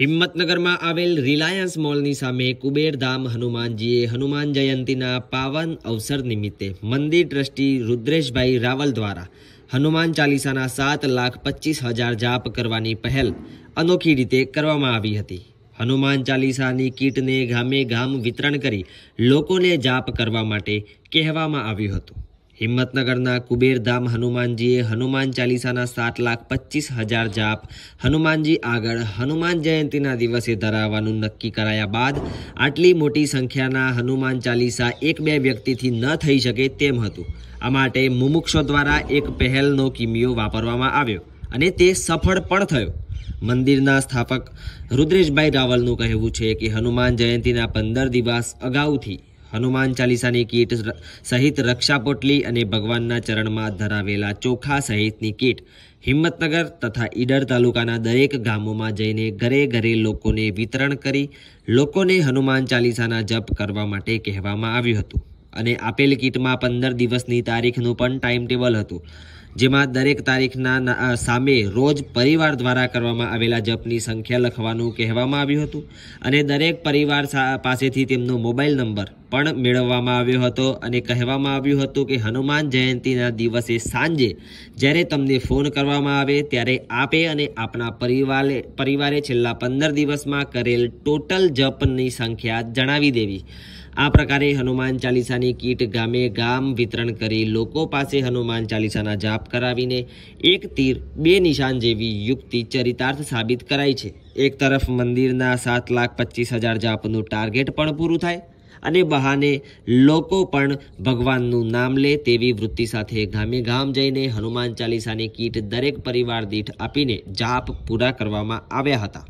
હિંમતનગરમાં આવેલ રિલાયન્સ મોલની સામે કુબેરધામ હનુમાનજીએ હનુમાન જયંતીના પાવન અવસર નિમિત્તે મંદિર ટ્રસ્ટી રુદ્રેશભાઈ રાવલ દ્વારા હનુમાન ચાલીસાના સાત લાખ પચીસ હજાર જાપ કરવાની પહેલ અનોખી રીતે કરવામાં આવી હતી હનુમાન ચાલીસાની કીટને ગામે ગામ વિતરણ કરી લોકોને જાપ કરવા માટે કહેવામાં આવ્યું હતું હિંમતનગરના કુબેરધામ હનુમાનજીએ હનુમાન ચાલીસાના સાત લાખ પચીસ હજાર જાપ હનુમાનજી આગળ હનુમાન જયંતિના દિવસે ધરાવવાનું નક્કી કરાયા બાદ આટલી મોટી સંખ્યાના હનુમાન ચાલીસા એક બે વ્યક્તિથી ન થઈ શકે તેમ હતું આ માટે મુમુક્ષો દ્વારા એક પહેલનો કિમિયો વાપરવામાં આવ્યો અને તે સફળ પણ થયો મંદિરના સ્થાપક રુદ્રેશભાઈ રાવલનું કહેવું છે કે હનુમાન જયંતિના પંદર દિવસ અગાઉથી હનુમાન ચાલીસાની કીટ સહિત રક્ષાપોટલી અને ભગવાનના ચરણમાં ધરાવેલા ચોખા સહિતની કીટ હિંમતનગર તથા ઈડર તાલુકાના દરેક ગામોમાં જઈને ઘરે ઘરે લોકોને વિતરણ કરી લોકોને હનુમાન ચાલીસાના જપ કરવા માટે કહેવામાં આવ્યું હતું અને આપેલ કીટમાં પંદર દિવસની તારીખનું પણ ટાઈમ ટેબલ હતું જેમાં દરેક તારીખના સામે રોજ પરિવાર દ્વારા કરવામાં આવેલા જપની સંખ્યા લખવાનું કહેવામાં આવ્યું હતું અને દરેક પરિવાર પાસેથી તેમનો મોબાઈલ નંબર પણ મેળવવામાં આવ્યો હતો અને કહેવામાં આવ્યું હતું કે હનુમાન જયંતીના દિવસે સાંજે જ્યારે તમને ફોન કરવામાં આવે ત્યારે આપે અને આપના પરિવારે પરિવારે છેલ્લા પંદર દિવસમાં કરેલ ટોટલ જપની સંખ્યા જણાવી દેવી આ પ્રકારે હનુમાન ચાલીસાની કીટ ગામે ગામ વિતરણ કરી લોકો પાસે હનુમાન ચાલીસાના જાપ કરાવીને એક તીર બે નિશાન જેવી યુક્તિ ચરિતાર્થ સાબિત કરાઈ છે એક તરફ મંદિરના સાત લાખ પચીસ હજાર જાપનું ટાર્ગેટ પણ પૂરું થાય અને બહાને લોકો પણ ભગવાનનું નામ લે તેવી વૃત્તિ સાથે ગામે ગામ જઈને હનુમાન ચાલીસાની કીટ દરેક પરિવાર દીઠ આપીને જાપ પૂરા કરવામાં આવ્યા હતા